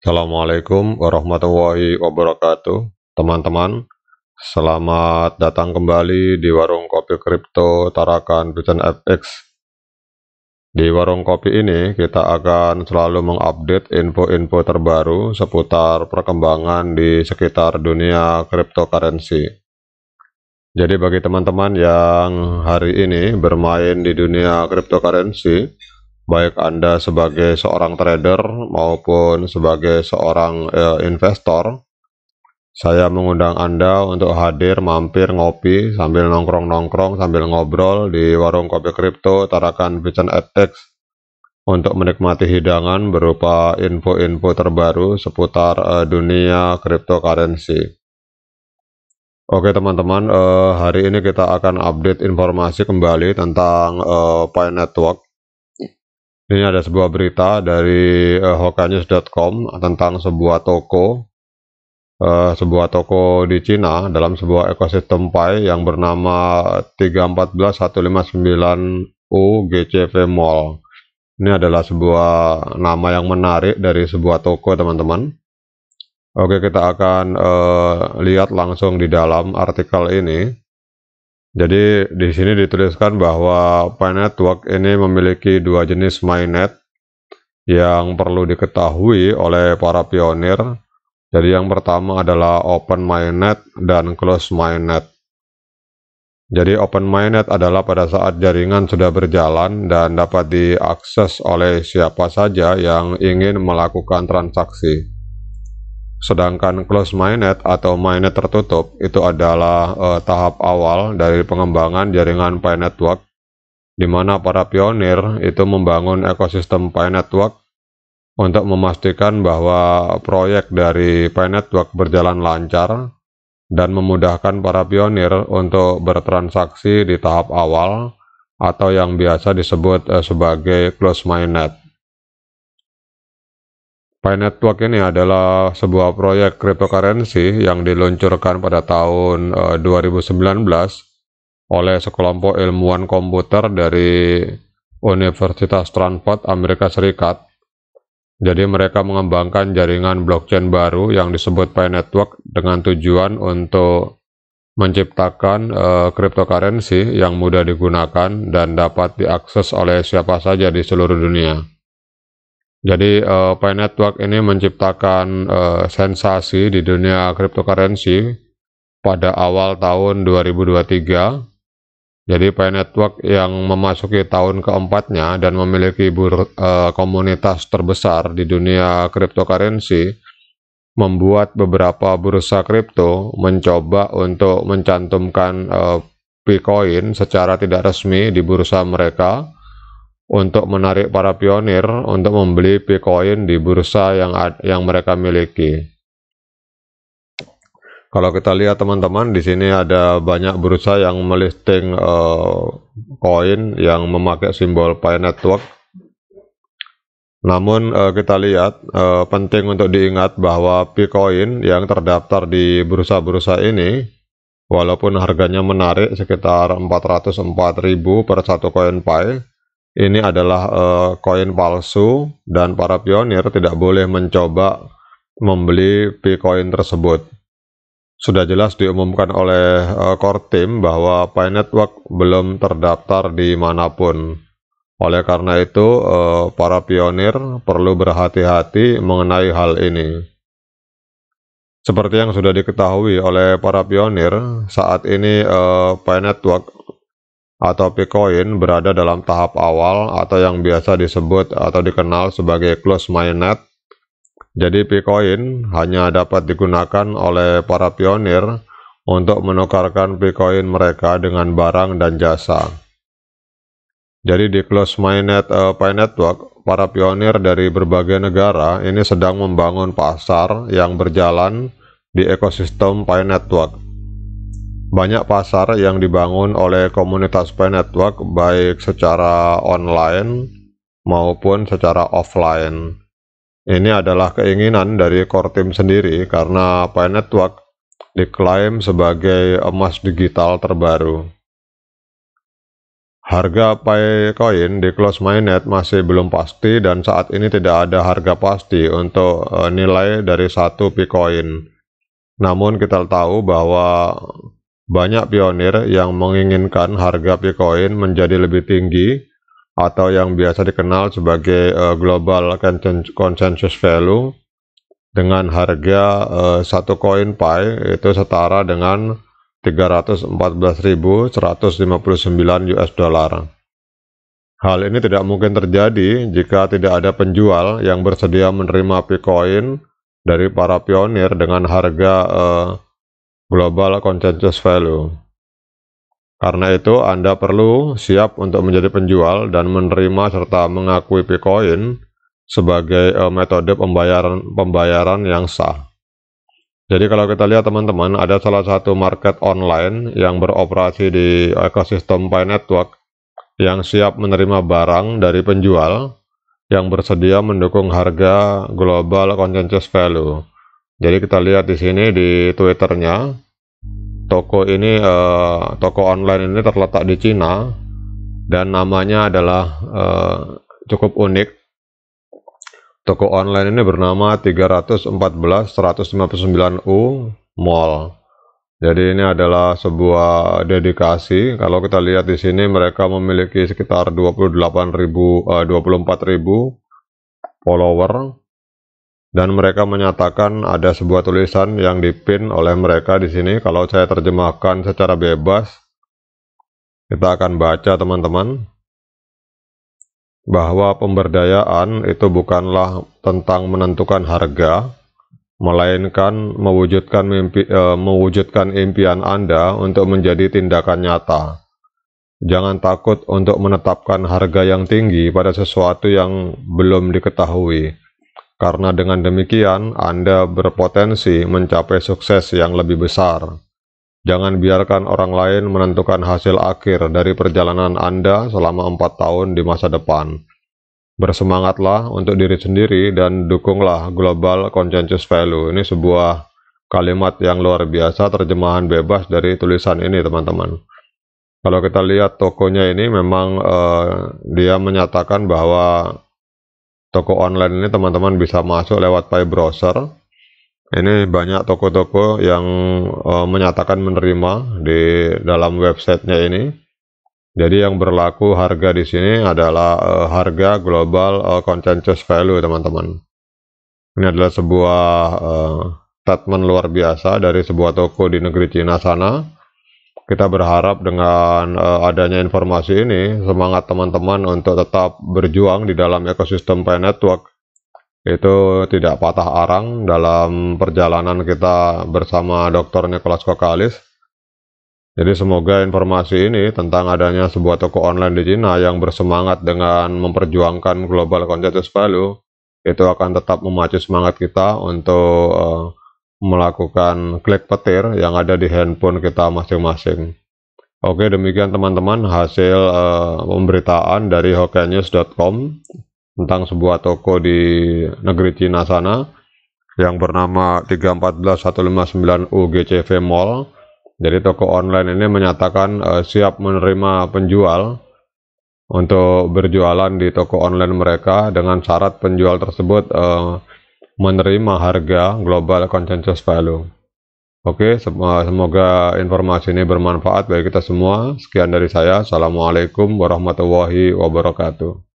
Assalamualaikum warahmatullahi wabarakatuh, teman-teman. Selamat datang kembali di warung kopi kripto Tarakan Bitcoin FX. Di warung kopi ini kita akan selalu mengupdate info-info terbaru seputar perkembangan di sekitar dunia cryptocurrency. Jadi bagi teman-teman yang hari ini bermain di dunia cryptocurrency, baik Anda sebagai seorang trader maupun sebagai seorang eh, investor. Saya mengundang Anda untuk hadir mampir ngopi sambil nongkrong-nongkrong sambil ngobrol di warung kopi kripto Tarakan Vision FX untuk menikmati hidangan berupa info-info terbaru seputar uh, dunia cryptocurrency. Oke teman-teman, uh, hari ini kita akan update informasi kembali tentang uh, Pi Network. Ini ada sebuah berita dari uh, eh, hokanews.com tentang sebuah toko uh, sebuah toko di Cina dalam sebuah ekosistem Pai yang bernama 314159U GCV Mall. Ini adalah sebuah nama yang menarik dari sebuah toko, teman-teman. Oke, kita akan uh, lihat langsung di dalam artikel ini. Jadi di sini dituliskan bahwa Pi Network ini memiliki dua jenis mainnet yang perlu diketahui oleh para pionir. Jadi yang pertama adalah open mainnet dan close mainnet. Jadi open mainnet adalah pada saat jaringan sudah berjalan dan dapat diakses oleh siapa saja yang ingin melakukan transaksi. Sedangkan close mainnet atau mainnet tertutup itu adalah eh, tahap awal dari pengembangan jaringan Pi Network di mana para pionir itu membangun ekosistem Pi Network untuk memastikan bahwa proyek dari Pi Network berjalan lancar dan memudahkan para pionir untuk bertransaksi di tahap awal atau yang biasa disebut eh, sebagai close mainnet. Pi Network ini adalah sebuah proyek cryptocurrency yang diluncurkan pada tahun 2019 eh, oleh sekelompok ilmuwan komputer dari Universitas Stanford Amerika Serikat. Jadi mereka mengembangkan jaringan blockchain baru yang disebut Pi Network dengan tujuan untuk menciptakan uh, cryptocurrency yang mudah digunakan dan dapat diakses oleh siapa saja di seluruh dunia. Jadi uh, Pi Network ini menciptakan uh, sensasi di dunia cryptocurrency pada awal tahun 2023. Jadi Pi Network yang memasuki tahun keempatnya dan memiliki bur, uh, komunitas terbesar di dunia cryptocurrency membuat beberapa bursa kripto mencoba untuk mencantumkan uh, Bitcoin secara tidak resmi di bursa mereka untuk menarik para pionir untuk membeli Bitcoin di bursa yang yang mereka miliki. Kalau kita lihat teman-teman di sini ada banyak bursa yang melisting uh, yang memakai simbol Pi Network. Namun uh, kita lihat uh, penting untuk diingat bahwa Bitcoin yang terdaftar di bursa-bursa ini walaupun harganya menarik sekitar 404.000 per satu koin Pi ini adalah eh, koin uh, palsu dan para pionir tidak boleh mencoba membeli Bitcoin tersebut. Sudah jelas diumumkan oleh uh, core team bahwa Pi Network belum terdaftar di manapun. Oleh karena itu, uh, para pionir perlu berhati-hati mengenai hal ini. Seperti yang sudah diketahui oleh para pionir, saat ini uh, Pi Network atau Bitcoin berada dalam tahap awal atau yang biasa disebut atau dikenal sebagai close mainnet. Jadi Bitcoin hanya dapat digunakan oleh para pionir untuk menukarkan Bitcoin mereka dengan barang dan jasa. Jadi di close mainnet uh, Pi Network, para pionir dari berbagai negara ini sedang membangun pasar yang berjalan di ekosistem Pi Network banyak pasar yang dibangun oleh komunitas Pay Network baik secara online maupun secara offline. Ini adalah keinginan dari core team sendiri karena Pay Network diklaim sebagai emas digital terbaru. Harga Pay Coin di Close Mainnet masih belum pasti dan saat ini tidak ada harga pasti untuk eh, nilai dari satu Bitcoin. Namun kita tahu bahwa banyak pionir yang menginginkan harga Bitcoin menjadi lebih tinggi atau yang biasa dikenal sebagai uh, global consensus value dengan harga uh, satu koin Pi itu setara dengan 314.159 US dollar. Hal ini tidak mungkin terjadi jika tidak ada penjual yang bersedia menerima Bitcoin dari para pionir dengan harga uh, global consensus value. Karena itu, Anda perlu siap untuk menjadi penjual dan menerima serta mengakui Bitcoin sebagai uh, metode pembayaran pembayaran yang sah. Jadi kalau kita lihat teman-teman, ada salah satu market online yang beroperasi di ekosistem Pi Network yang siap menerima barang dari penjual yang bersedia mendukung harga global consensus value. Jadi kita lihat di sini di Twitternya, toko ini uh, toko online ini terletak di Cina dan namanya adalah uh, cukup unik. Toko online ini bernama 314-159U Mall. Jadi ini adalah sebuah dedikasi. Kalau kita lihat di sini mereka memiliki sekitar 28.000 uh, 24.000 follower dan mereka menyatakan ada sebuah tulisan yang dipin oleh mereka di sini. Kalau saya terjemahkan secara bebas, kita akan baca teman-teman bahwa pemberdayaan itu bukanlah tentang menentukan harga, melainkan mewujudkan mimpi, e, mewujudkan impian Anda untuk menjadi tindakan nyata. Jangan takut untuk menetapkan harga yang tinggi pada sesuatu yang belum diketahui karena dengan demikian Anda berpotensi mencapai sukses yang lebih besar. Jangan biarkan orang lain menentukan hasil akhir dari perjalanan Anda selama 4 tahun di masa depan. Bersemangatlah untuk diri sendiri dan dukunglah Global Consensus Value. Ini sebuah kalimat yang luar biasa terjemahan bebas dari tulisan ini teman-teman. Kalau kita lihat tokonya ini memang eh, dia menyatakan bahwa toko online ini teman-teman bisa masuk lewat pay browser ini banyak toko-toko yang uh, menyatakan menerima di dalam websitenya ini jadi yang berlaku harga di sini adalah uh, harga global uh, consensus value teman-teman ini adalah sebuah uh, statement luar biasa dari sebuah toko di negeri Cina sana kita berharap dengan uh, adanya informasi ini semangat teman-teman untuk tetap berjuang di dalam ekosistem Pay Network itu tidak patah arang dalam perjalanan kita bersama Dr. Nicholas Kokalis. Jadi semoga informasi ini tentang adanya sebuah toko online di China yang bersemangat dengan memperjuangkan global consensus value itu akan tetap memacu semangat kita untuk uh, melakukan klik petir yang ada di handphone kita masing-masing. Oke, demikian teman-teman hasil uh, pemberitaan dari Hokkienews.com tentang sebuah toko di negeri Cina sana yang bernama 314159 UGCV Mall. Jadi toko online ini menyatakan uh, siap menerima penjual untuk berjualan di toko online mereka dengan syarat penjual tersebut uh, menerima harga global consensus value. Oke, semoga informasi ini bermanfaat bagi kita semua. Sekian dari saya. Assalamualaikum warahmatullahi wabarakatuh.